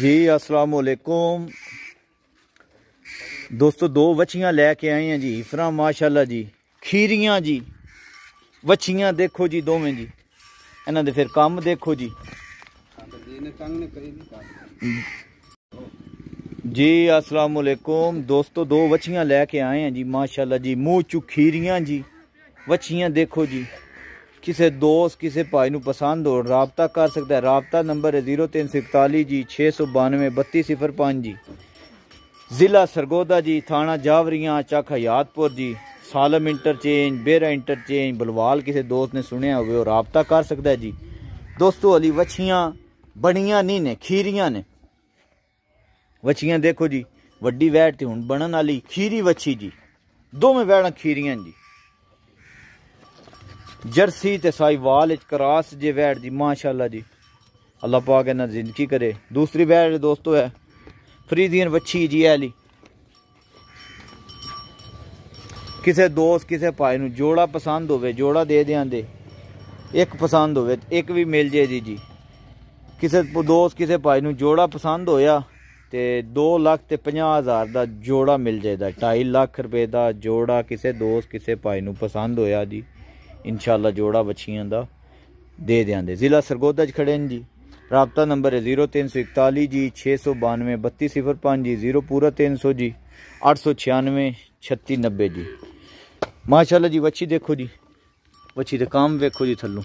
जी अस्सलाम दोस्तों दो वछियाँ लैके आए हैं जी इफरा माशाला जी खीरिया जी वछियाँ देखो जी दोवें जी इन्हों फिर कम देखो जी जी अस्सलाम दोस्तों दो वछियाँ लैके आए हैं जी माशाला जी मूह चू खीरिया जी वछियाँ देखो जी दोस्त किसी भाई ਕਿਸੇ ਦੋਸਤ ਕਿਸੇ ਭਾਈ ਨੂੰ ਪਸੰਦ ਹੋ ਰਾਬਤਾ ਕਰ ਸਕਦਾ जी ਰਾਬਤਾ सौ बानवे बत्ती सिफर पाँच जी ज़िला सरगोदा जी थाना जावरियाँ चक हयातपुर जी सालम इंटरचेंज बेरा इंटरचेंज बलवाल किसी दोस्त ने सुने हो रता रबता कर सकता है जी दोस्तों अली वछियाँ बनिया नहीं ने खीरिया ने वछियाँ देखो जी वड्डी वैट थी हूँ बनन आली खीरी वछी जी दो वैड़ा खीरिया जी ਜਰਸੀ ਤੇ ਸਾਈਵਾਲ ਵਿੱਚ ਕਰਾਸ ਜੇ ਵੈੜ ਦੀ ਮਾਸ਼ਾਅੱਲਾ ਜੀ ਅੱਲਾਹ ਪਾਕ ਇਹਨਾਂ ਜ਼ਿੰਦਗੀ ਕਰੇ ਦੂਸਰੀ ਵੈੜ ਦੋਸਤੋ ਹੈ ਫਰੀਦੀਨ ਵੱਛੀ ਜੀ ਐਲੀ ਕਿਸੇ ਦੋਸਤ ਕਿਸੇ ਭਾਈ ਨੂੰ ਜੋੜਾ ਪਸੰਦ ਹੋਵੇ ਜੋੜਾ ਦੇ ਦਿਆਂਦੇ ਇੱਕ ਪਸੰਦ ਹੋਵੇ ਇੱਕ ਵੀ ਮਿਲ ਜੇ ਜੀ ਜੀ ਕਿਸੇ ਦੋਸਤ ਕਿਸੇ ਭਾਈ ਨੂੰ ਜੋੜਾ ਪਸੰਦ ਹੋਇਆ ਤੇ 2 ਲੱਖ ਤੇ 50000 ਦਾ ਜੋੜਾ ਮਿਲ ਜਾਏਦਾ 2.5 ਲੱਖ ਰੁਪਏ ਦਾ ਜੋੜਾ ਕਿਸੇ ਦੋਸਤ ਕਿਸੇ ਭਾਈ ਨੂੰ ਪਸੰਦ ਹੋਇਆ ਜੀ इनशाला जोड़ा बच्चियां का दे देंगे जिला सरगोदा च खड़े हैं जी रबता नंबर है जीरो तीन सौ इकताली जी छे सौ बानवे बत्ती सिफर पाँच जी जीरो पूरा तीन सौ जी अठ सौ छियानवे छत्ती नब्बे जी माशाला जी बच्ची देखो जी बच्ची तो काम वेखो जी थलू